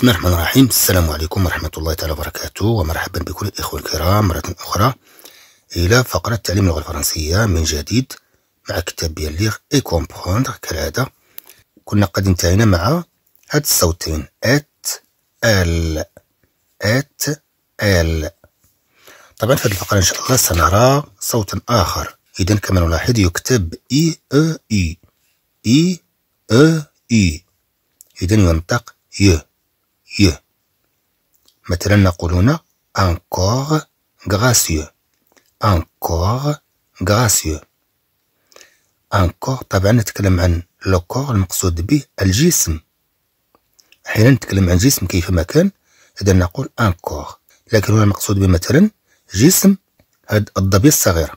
بسم الله الرحمن الرحيم السلام عليكم ورحمة الله تعالى وبركاته ومرحبا بكل الإخوة الكرام مرة أخرى إلى فقرة تعليم اللغة الفرنسية من جديد مع كتاب بيان ليغ إي كومبروندر كالعادة كنا قد انتهينا مع هاد الصوتين إت إل إت إل طبعا في هذه الفقرة إن شاء الله سنرى صوتا آخر إذا كما نلاحظ يكتب إي أ إي إي أ إي إذا ينطق يو gracieux مثلا هنا encore gracieux encore gracieux encore طبعا نتكلم عن لو كور المقصود به الجسم احيانا نتكلم عن جسم كيفما كان اذا نقول ان كور لكن هنا المقصود به مثلا جسم هاد الضبي الصغير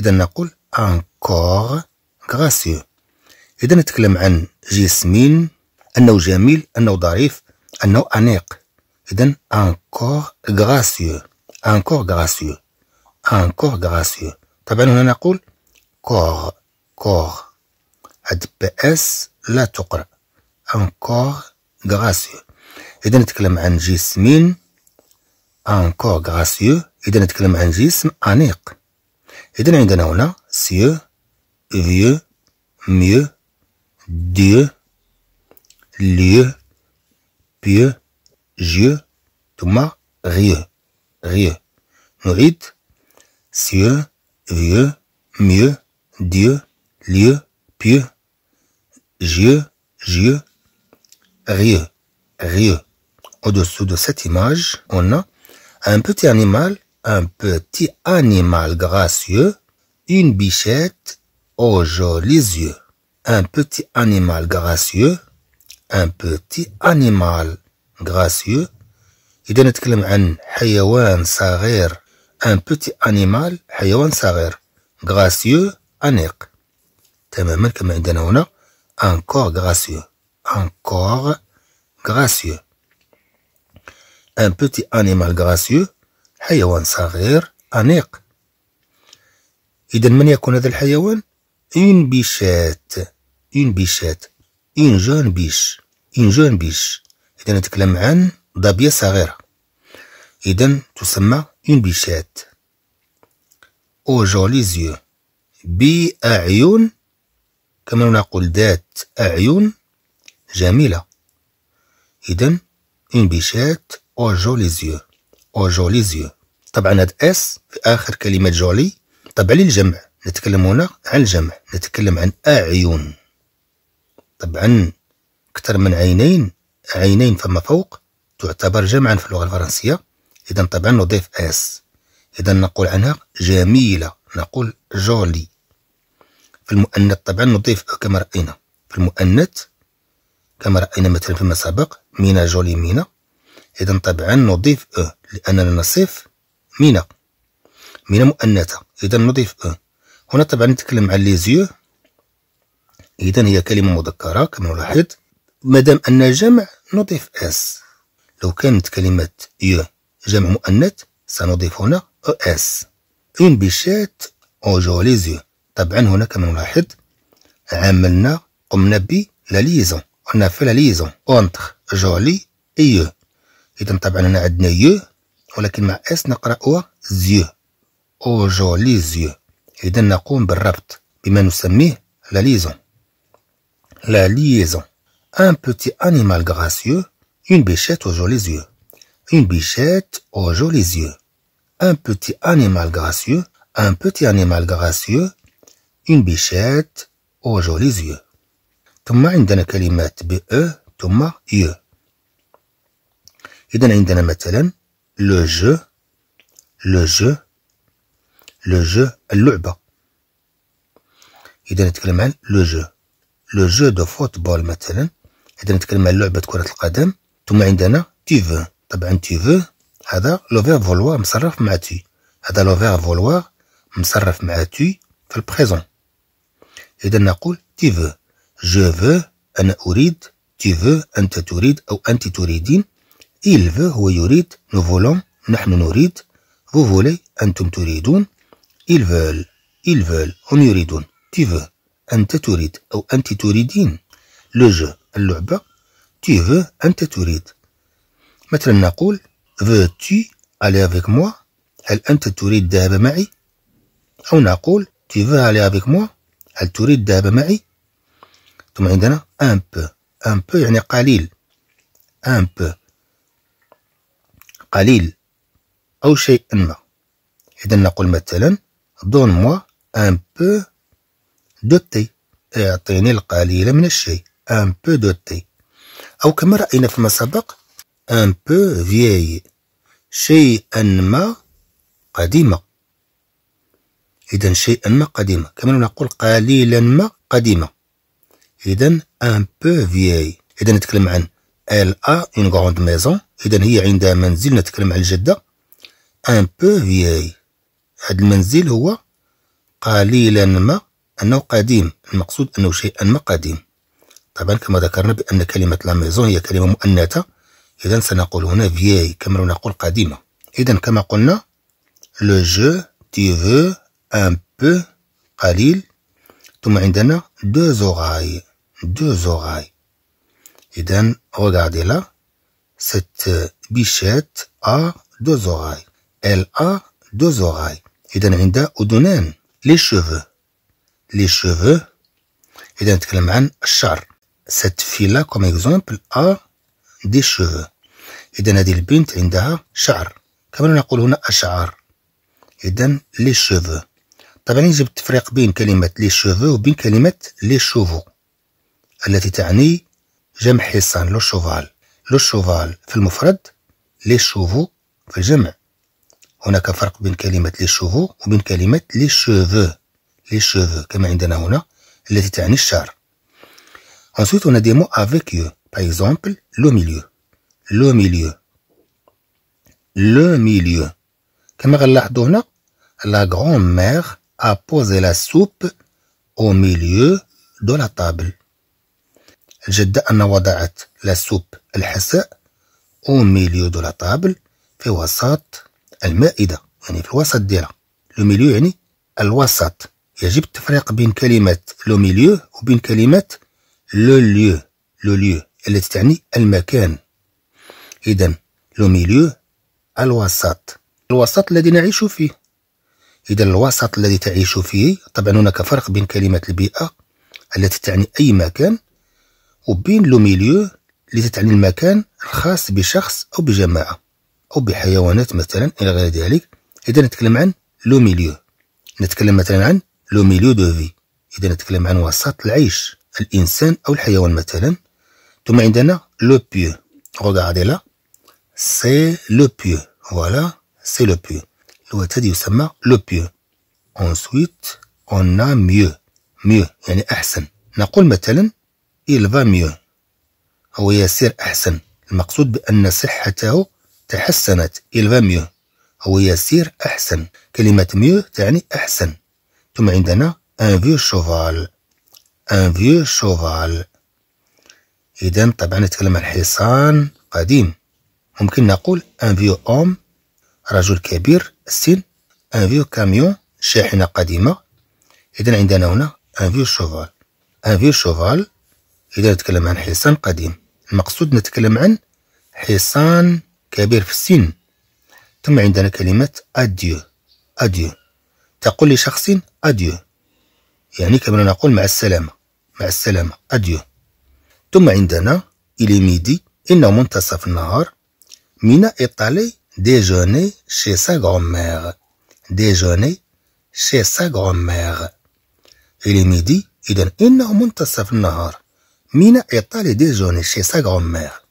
اذا نقول ان كور اذا نتكلم عن جسمين انه جميل انه ظريف أنه أنيق إذن أنكور غراسيو أنكور غراسيو أنكور غراسيو طبعا هنا نقول كور كور هاد بي اس لا تقرأ أنكور غراسيو إذن نتكلم عن جسمين أنكور غراسيو إذن نتكلم عن جسم أنيق إذن عندنا هنا سيو فيو ميو ديو ليو pieux, Dieu, Thomas, rieux, rieux. nourrit, cieux, vieux, mieux, Dieu, lieu, pieux. Dieu, Dieu, rieux, rieux. Au-dessous de cette image, on a un petit animal, un petit animal gracieux, une bichette aux jolis yeux. Un petit animal gracieux, ان بوتي انيمال غراسيو اذا نتكلم عن حيوان صغير ان بوتي انيمال حيوان صغير غراسيو انيق تماما كما عندنا هنا ان كور غراسيو ان كور غراسيو ان بوتي انيمال غراسيو حيوان صغير انيق اذا من يكون هذا الحيوان اون بيشات اون بيشات إن جون بيش إن جون بيش إذا نتكلم عن ضبية صغيرة إذا تسمى إون بيشات أو جولي زيو بأعين كما نقول ذات اعيون جميلة إذا إون بيشات أو جولي زيو أو جولي زيو طبعا هاد اس في اخر كلمه جولي طبعا للجمع نتكلم هنا عن الجمع نتكلم عن اعيون طبعا أكثر من عينين عينين فما فوق تعتبر جمعا في اللغة الفرنسية إذا طبعا نضيف اس إذا نقول عنها جميلة نقول جولي في المؤنث طبعا نضيف كما رأينا في المؤنث كما رأينا مثلا فيما سبق مينا جولي مينا إذا طبعا نضيف أ لأننا نصف مينا مينا مؤنثة إذا نضيف أ هنا طبعا نتكلم عن زيو إذا هي كلمة مذكرة كما نلاحظ مادام أن جمع نضيف اس لو كانت كلمة يو جمع مؤنث سنضيف هنا اس إن بيشات او جوليزيو طبعا هنا كما نلاحظ عملنا قمنا ب لا ليزون قلنا في لا ليزون اونتر جولي ايو اذا طبعا هنا عندنا يو ولكن مع اس نقرأها زيو او جوليزيو اذا نقوم بالربط بما نسميه لا ليزون La liaison. Un petit animal gracieux, une bichette aux jolis yeux. Une bichette aux jolis yeux. Un petit animal gracieux, un petit animal gracieux, une bichette aux jolis yeux. Thomas عندنا كلمة بأ Le jeu, le عندنا le jeu. Le jeu. Le jeu. le jeu. لو جو دو فوتبول مثلا اذا نتكلم على لعبه كره القدم ثم عندنا تي فو طبعا تي فو هذا لو فيرب فولوار مصرف مع تي هذا لو فيرب فولوار مصرف مع تي في البريزون اذا نقول تي فو جو فو انا اريد تي فو انت تريد او انت تريدين il veut هو يريد nous voulons نحن نريد vous voulez أنتم تريدون ils veulent ils veulent هم يريدون tu veux أنت تريد أو أنت تريدين لو جو اللعبة تي فو أنت تريد مثلا نقول فو تي ألي أفيك موا هل أنت تريد الذهاب معي أو نقول تي فو ألي أفيك موا هل تريد الذهاب معي ثم عندنا أن بو أن بو يعني قليل أن بو قليل أو شيء ما إذا نقول مثلا دون موا أن بو دو تي اعطيني آه، القليل من الشيء ان بو دو تي أو كما رأينا فيما سبق ان بو فيي شيئا ما قديمة إذا شيئا ما قديمة كما نقول قليلا ما قديمة إذا ان بو فيي إذا نتكلم عن ال ا اون غروند ميزون إذا هي عندها منزل نتكلم عن الجدة ان بو فيي هذا المنزل هو قليلا ما أنه قديم المقصود أنه شيئا ما قديم طبعا كما ذكرنا بأن كلمة لا ميزون هي كلمة مؤنثة إذا سنقول هنا فيي كما نقول قديمة إذا كما قلنا لو جو تي فو أن بو قليل ثم عندنا دو زوغاي دو زوغاي إذا regardez لا ست bichette أ دو زوغاي إل أ دو زوغاي إذا عندها أذنان لي شوفو لي شوفو إذا نتكلم عن الشعر سات فيلا كوم اكزومبل أ دي شوفو إذا هذه البنت عندها شعر كما نقول هنا أشعار إذا لي شوفو طبعا يجب التفريق بين كلمة لي شوفو وبين كلمة لي شوفو التي تعني جمع حصان لو شوفال لو شوفال في المفرد لي شوفو في الجمع هناك فرق بين كلمة لي شوفو وبين كلمة لي شوفو لي شوفو كما عندنا هنا التي تعني الشعر انسويت هنا ديمو افيك يو باغ اكزومبل لو ميليو لو ميليو لو ميليو كما غنلاحظو هنا لا غون ميغ ابوزي لا سوب او ميليو دو لا طابل الجدة أن وضعت لا سوب الحساء او ميليو دو لا طابل في وسط المائدة يعني في الوسط ديالها لو ميليو يعني الوسط يجب التفريق بين كلمة لو ميليو وبين كلمة لو ليو لو ليو التي تعني المكان إذا لو ميليو الوسط الوسط الذي نعيش فيه إذا الوسط الذي تعيش فيه طبعا هناك فرق بين كلمة البيئة التي تعني أي مكان وبين لو ميليو التي تعني المكان الخاص بشخص أو بجماعة أو بحيوانات مثلا إلى غير ذلك إذا نتكلم عن لو ميليو نتكلم مثلا عن لو ميليو دو في اذا نتكلم عن وسط العيش الانسان او الحيوان مثلا ثم عندنا لو بيو غوغاردي لا سي لو بيو فوالا سي لو بيو الوتد يسمى لو بيو انسويت اون ميو ميو يعني احسن نقول مثلا il va mieux هو يسير أحسن المقصود بأن صحته تحسنت il va mieux هو يسير أحسن كلمة mieux تعني أحسن ثم عندنا ان فيو شوفال ان فيو شوفال إذا طبعا نتكلم عن حصان قديم ممكن نقول ان فيو أوم رجل كبير السن ان فيو كاميون شاحنة قديمة إذا عندنا هنا ان فيو شوفال ان فيو شوفال إذا نتكلم عن حصان قديم المقصود نتكلم عن حصان كبير في السن ثم عندنا كلمة أديو أديو تقول لشخص أديو يعني كما نقول مع السلامة مع السلامة أديو ثم عندنا إلي ميدي إنه منتصف النهار من إيطالي ديجوني شي سا grand-mère. déjeuner chez sa grand-mère. إلي ميدي إذن إنه منتصف النهار من إيطالي ديجوني شي سا grand-mère.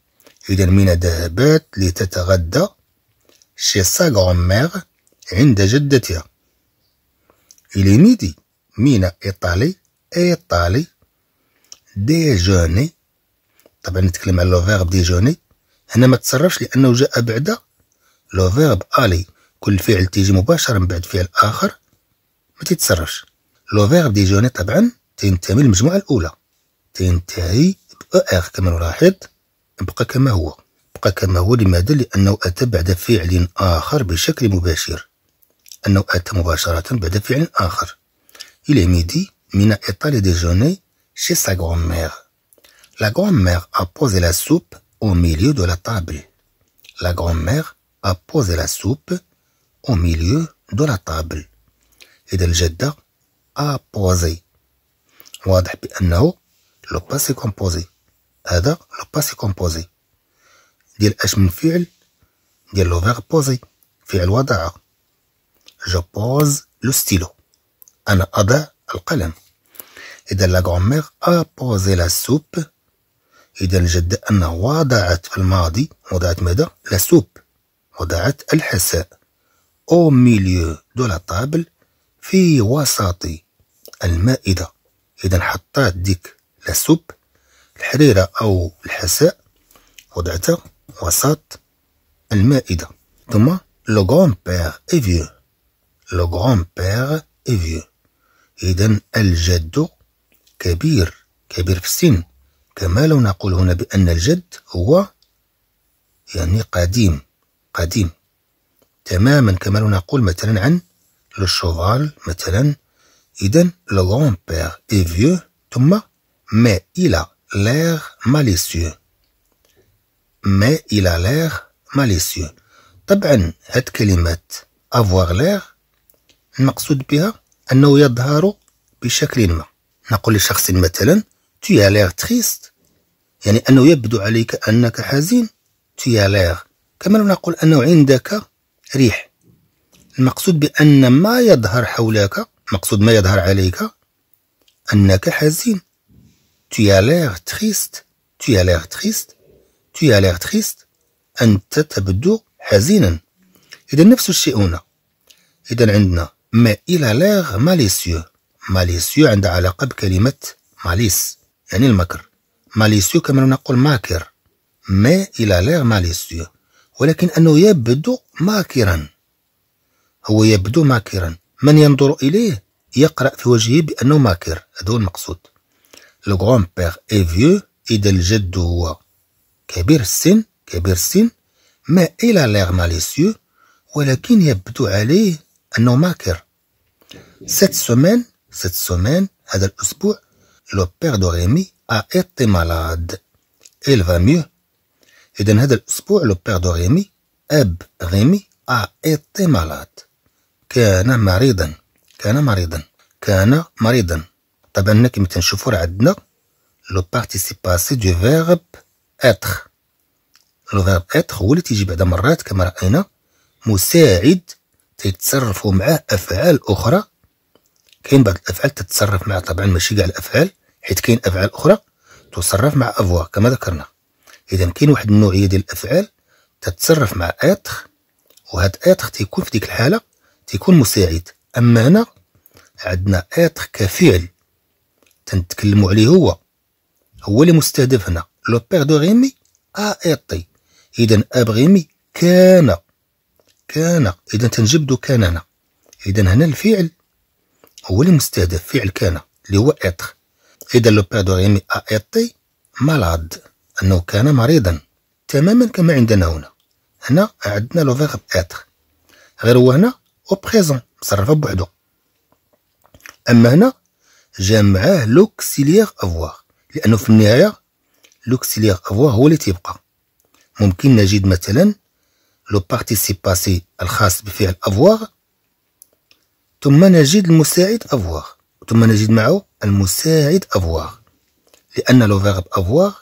إذن مينا ذهبت لتتغدى شي سا grand عند جدتها Il est midi. Mina إيطالي إيطالي ديجوني طبعا نتكلم على لو فيرب ديجوني هنا ما تصرفش لأنه جاء بعد لو فيرب ألي كل فعل تيجي مباشرة من بعد فعل آخر ما تتصرفش لو فيرب ديجوني طبعا تنتمي للمجموعة الأولى تنتهي ب ار كما نلاحظ بقى كما هو بقى كما هو لماذا لأنه أتى بعد فعل آخر بشكل مباشر Il est midi, Mina est allée déjeuner chez sa grand-mère. La grand-mère a posé la soupe au milieu de la table. La grand-mère a posé la soupe au milieu de la table. Et le الجدة a posé. واضح بأنه لو باسي كومبوزي. هذا لو باسي كومبوزي. ديال اش من فعل ديال لو فيغ بوزي فعل وضعه Je le stylo. أنا أضع القلم. إذا لا غرامير أ بوزي لا سوب. إذا الجدة ان وضعت في الماضي وضعت ماذا؟ لا سوب. وضعت الحساء. أو ميليو دو لا طابل في وسط المائدة. إذا حطات ديك لا سوب الحريرة أو الحساء وضعتها وسط المائدة. ثم لو غرامبير إي فيو. لو grand-père est vieux إذا الجد كبير كبير في السن كما لو نقول هنا بأن الجد هو يعني قديم قديم تماما كما لو نقول مثلا عن لو شوفال مثلا إذا لو غون بير إي فيو ثم ما إلى لير ماليسيو ما إلى لير ماليسيو طبعا هاد كلمات افوار لير المقصود بها أنه يظهر بشكل ما نقول لشخص مثلا tu as l'air triste يعني أنه يبدو عليك أنك حزين tu as l'air كما لو نقول أنه عندك ريح المقصود بأن ما يظهر حولك مقصود ما يظهر عليك أنك حزين tu as l'air triste tu as l'air triste tu as l'air triste أنت تبدو حزينا إذا نفس الشيء هنا إذا عندنا mais il a l'air malicieux malicieux علاقة بكلمة ماليس يعني المكر malicieux كما نقول ماكر mais il a l'air malicieux ولكن أنه يبدو ماكرا هو يبدو ماكرا من ينظر إليه يقرأ في وجهه بأنه ماكر هذا هو المقصود لو غران بير اي فيو إذا الجد هو كبير السن كبير السن ما إلى ليغ ماليسيو ولكن يبدو عليه أنه ماكر Cette semaine, cette semaine, هذا الأسبوع, le père de Rémi a été malade. Il va mieux. إذا هذا الأسبوع le père de Rémi, أب ريمي, a été malade. كان مريضا. كان مريضا. كان مريضا. طبعا كيما تنشوفو راه عندنا لو بارتيسيب دو فيرب اتر لو فيرب اتر هو اللي تيجي بعد مرات كما راينا مساعد تيتصرفوا معاه افعال اخرى كاين بعض الافعال تتصرف مع طبعا ماشي كاع الافعال حيت كاين افعال اخرى تصرف مع افوا كما ذكرنا اذا كاين واحد النوعيه ديال الافعال تتصرف مع اتخ وهاد اتخ تيكون في ديك الحاله تيكون مساعد اما هنا عندنا اتخ كفعل تنتكلموا عليه هو هو اللي مستهدف هنا لو بير دو ريمي ا ايطي اذا ابغيمي كان كان اذا تنجبدو كان هنا اذا هنا الفعل هو المستهدف فعل كان اللي هو اتر إذا لو بادور ا اتي مالاد أنه كان مريضا تماما كما عندنا هنا هنا عندنا لو فيرب اتر غير هو هنا أو بريزون مصرفه بوحدو أما هنا جا معاه لوكسيليير أفواغ لأنه في النهاية لوكسيليير أفواغ هو اللي تيبقى ممكن نجد مثلا لو بارتيسيب باسي الخاص بفعل أفواغ ثم نجد المساعد افواغ ثم نجد معه المساعد افواغ لان لو فيرب افواغ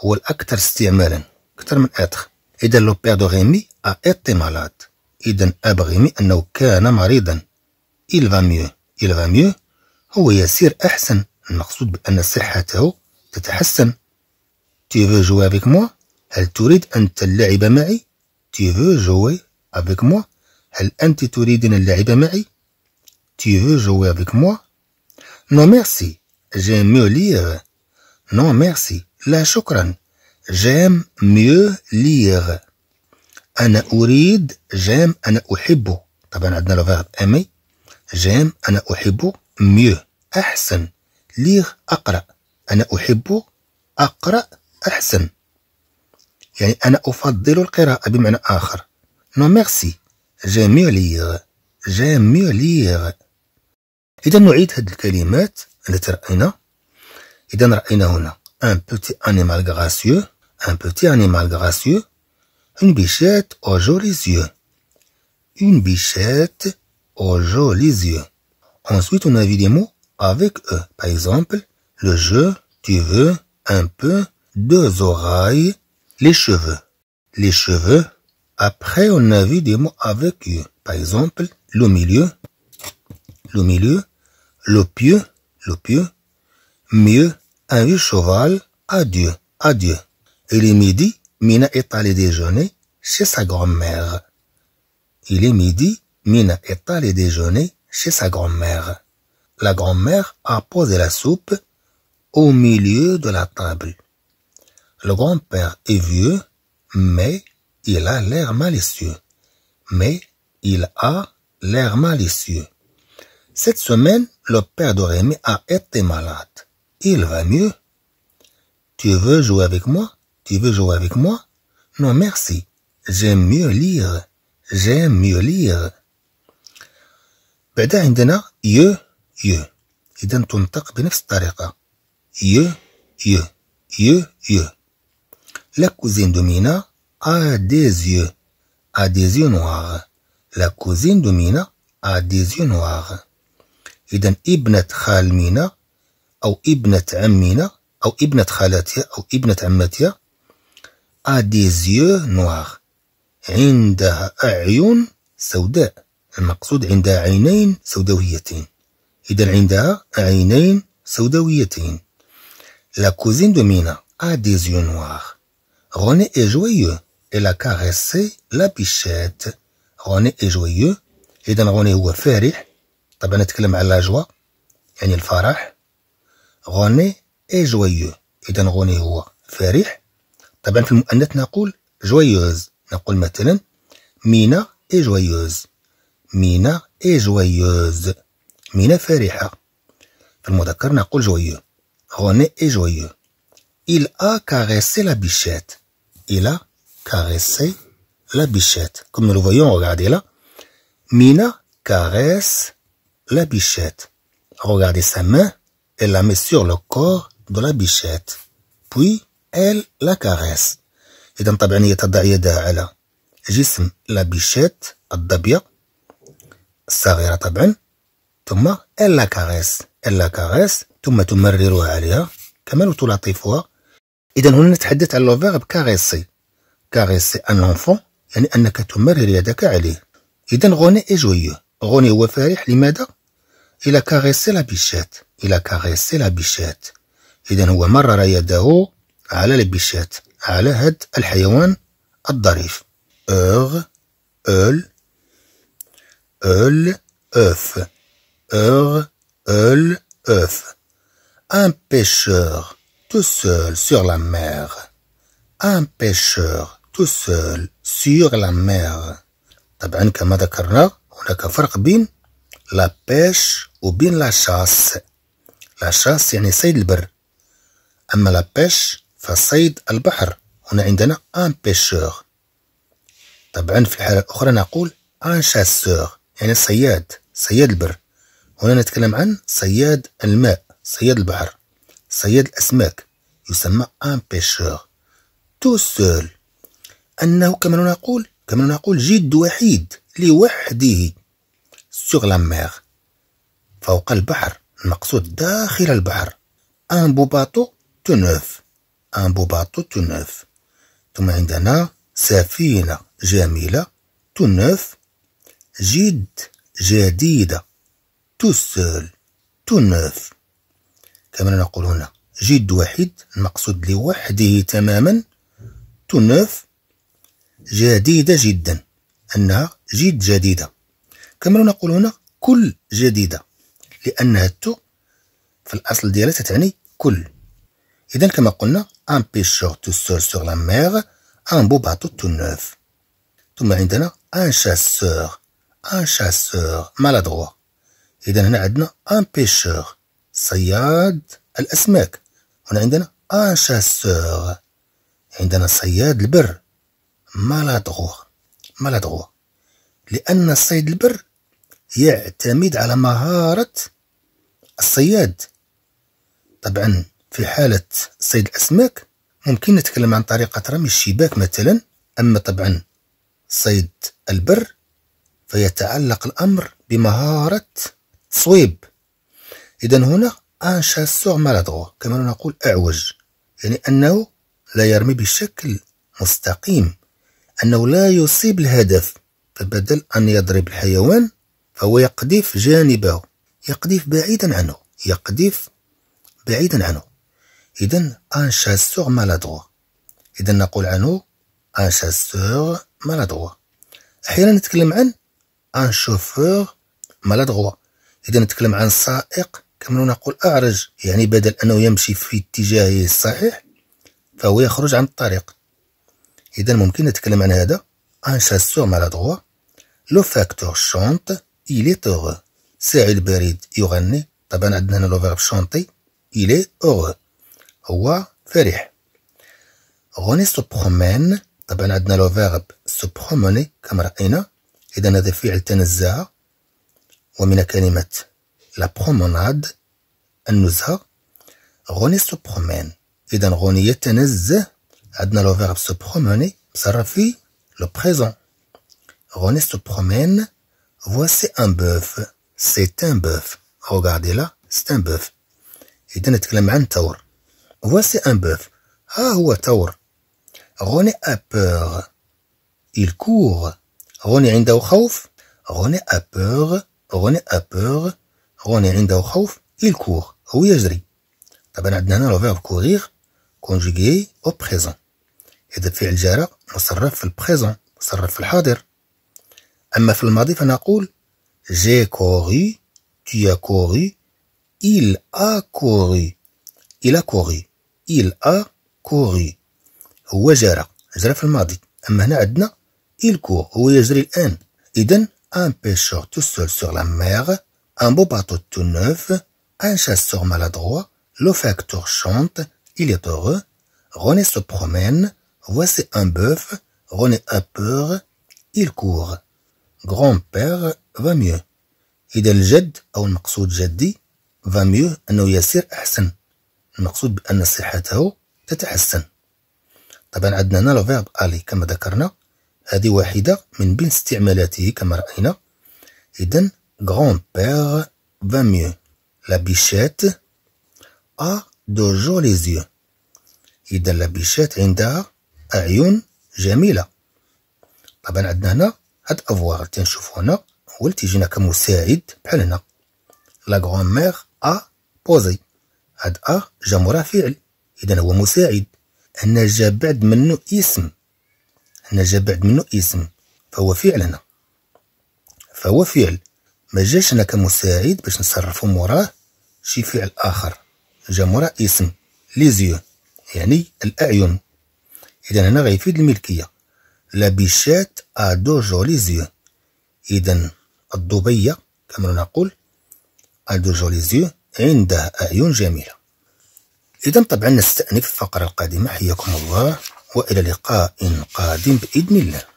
هو الاكثر استعمالا اكثر من اتر اذا لو بير دو غيمي ا ايتي مالاد اذا اب غيمي انه كان مريضا إل فا ميو إل فا ميو هو يسير احسن المقصود بان صحته تتحسن تي فو جوي افيك موا هل تريد ان تلعب معي تي فو جوي افيك موا هل انت تريدين اللعب معي Tu veux jouer avec moi? Non merci, j'aime mieux lire. Non merci, La choukran. J'aime mieux lire. أنا أريد j'aime أنا أحبه. طبعا عندنا لو فيرب أمي. J'aime أنا أحبه mieux أحسن. lire أقرأ. أنا أحب أقرأ أحسن. يعني أنا أفضل القراءة بمعنى آخر. Non merci. J'aime mieux lire. J'aime mieux lire. de un petit animal gracieux un petit animal gracieux une bichette aux jolis yeux une bichette aux jolis yeux ensuite on a vu des mots avec eux par exemple le jeu tu veux un peu deux oreilles les cheveux les cheveux après on a vu des mots avec eux par exemple le milieu le milieu le le pieu, mieux un vieux cheval, adieu, adieu. Il est midi, Mina est allée déjeuner chez sa grand-mère. Il est midi, Mina est allée déjeuner chez sa grand-mère. La grand-mère a posé la soupe au milieu de la table. Le grand-père est vieux, mais il a l'air malicieux. Mais il a l'air malicieux. Cette semaine, le père de Rémi a été malade. Il va mieux. Tu veux jouer avec moi? Tu veux jouer avec moi? Non, merci. J'aime mieux lire. J'aime mieux lire. La cousine de Mina a des yeux, a des yeux noirs. La cousine de Mina a des yeux noirs. إذا ابنة خال مينا أو ابنة عم مينا أو ابنة خالاتها أو ابنة عمتها a des yeux noirs عندها أعين سوداء المقصود عندها عينين سوداويتين إذا عندها عينين سوداويتين La cousine de Mina a des yeux noirs. René est joyeux. Elle a caressé la bichette. René est joyeux. إذا René هو فرح طبعا نتكلم على لاجوا يعني الفرح غوني اي جويو اذا غوني هو فرح طبعا في المؤنث نقول جويوز نقول مثلا مينا اي جويوز مينا اي جويوز مينا فرحة في المذكر نقول جويو غوني اي جويو il a caressé la bichette il a caressé la bichette comme nous le voyons regardez là Mina caresse la bichette. Regardez sa main, elle la met sur le corps de la bichette. Puis, elle la caresse. إذا طبعا هي تضع يدها على جسم لا بيشيت الضبيه الصغيرة طبعا ثم elle la caresse elle la caresse ثم تمررها عليها كما لو تلاطفها إذا هنا نتحدث لو فيرب كاريسي كاريسي أن لونفون يعني أنك تمرر يدك عليه إذا اي جويو غوني هو فرح لماذا؟ إلى كاريسي لا بيشات إلى كاريسي لا بيشات إذا هو مرر يده على البيشات على هاد الحيوان الظريف أغ أل أل أف أغ أل أف أن بيشور تو سول سور لا ميغ أن بيشور تو سول سور لا ميغ طبعا كما ذكرنا هناك فرق بين لا بيش وبين لا شاس لا شاس يعني صيد البر أما لا بيش فصيد البحر هنا عندنا ان بيشور طبعا في الحالة الأخرى نقول ان شاسور يعني صياد صياد البر هنا نتكلم عن صياد الماء صياد البحر صياد الأسماك يسمى ان بيشور تو سول أنه كما نقول كما نقول جد وحيد لوحده سوغ لا mer فوق البحر المقصود داخل البحر ان بو باطو تو نوف ان بو باطو تو نوف ثم عندنا سفينة جميلة تو نوف جد جديدة تو سول تو نوف كما نقول هنا جد واحد المقصود لوحده تماما تو نوف جديدة جدا أنها جد جديدة كما نقول هنا كل جديدة لأنها هاتو في الأصل ديالها تتعني كل إذا كما قلنا ان بيشور تو سول سور لا ميغ ان بو باطو تو نوف ثم عندنا ان شاسور ان شاسور مالادروا إذا هنا عندنا ان بيشور صياد الأسماك هنا عندنا ان شاسور عندنا صياد البر مالادروا مالادروا لأن صيد البر يعتمد على مهارة الصياد طبعا في حالة صيد الأسماك ممكن نتكلم عن طريقة رمي الشباك مثلا أما طبعا صيد البر فيتعلق الأمر بمهارة التصويب إذا هنا أن شاسور مالادغو كما نقول أعوج يعني أنه لا يرمي بشكل مستقيم أنه لا يصيب الهدف فبدل أن يضرب الحيوان هو يقذف جانبه يقذف بعيدا عنه يقذف بعيدا عنه إذا أن شاسور مالادرو إذا نقول عنه أن شاسور مالادرو أحيانا نتكلم عن أن شوفور مالادرو إذا نتكلم عن سائق كما نقول أعرج يعني بدل أنه يمشي في اتجاهه الصحيح فهو يخرج عن الطريق إذا ممكن نتكلم عن هذا أن شاسور مالادرو لو فاكتور شونت il est heureux. C'est البريد يغني est عندنا هنا لو فيرب il est heureux هو فرح غني سو Il طبعا عندنا لو فيرب سو Il كما راينا اذا هذا فعل تنزه ومن كلمة لا بروموناد heureux. غني سو se اذا غني يتنزه عندنا لو فيرب سو se مصرف في لو بريزون غني se promène » Voici un bœuf. C'est un bœuf. Regardez-là, c'est un bœuf. إذا نتكلم عن ثور. Voici un bœuf. ها هو ثور. René a peur. Il court. René عنده خوف. René a peur. René a peur. René عنده خوف. Il court. هو يجري. طبعا عندنا هنا لو فيرب كوريغ كونجوغي او بريزون. إذا فعل جرى مصرف في البريزون مصرف في الحاضر. أما في الماضي فنقول جي كوري تي كوري إل أ كوري إلا كوري إل أ كوري هو جرى جرى في الماضي أما هنا عندنا إل كور هو يجري الآن إذن أن بيشور تو سول سوغ لا ميغ أن بو باتو تو نوف أن شاسور مالادغوا لو فاكتور شونت إل إيطوغو روني سو برومان Voici un bœuf, René a peur, il court. grand بير فا ميو إذا الجد أو المقصود جدي فا ميو أنه يسير أحسن المقصود بأن صحته تتحسن طبعا عندنا هنا لو فيرب ألي كما ذكرنا هذه واحدة من بين استعمالاته كما رأينا إذا grand père va لا la ا a de jolis إذا لا بيشيت عندها أعين جميلة طبعا عندنا هنا هاد افواغ اللي تنشوفو هنا هو اللي تيجينا كمساعد بحال هنا لا غرامير ا بوزي هاد ا جا مورا فعل اذا هو مساعد هنا جا بعد منه اسم هنا جا بعد منه اسم فهو فعل هنا فهو فعل ما جاش هنا كمساعد باش نصرفو موراه شي فعل اخر جا موراه اسم ليزيو يعني الاعين اذا هنا غيفيد الملكيه La ادو جوليزيو إذا الضبية كما نقول ادو جوليزيو عنده عندها أعين جميلة. إذا طبعا نستأنف الفقرة القادمة حياكم الله وإلى لقاء قادم بإذن الله.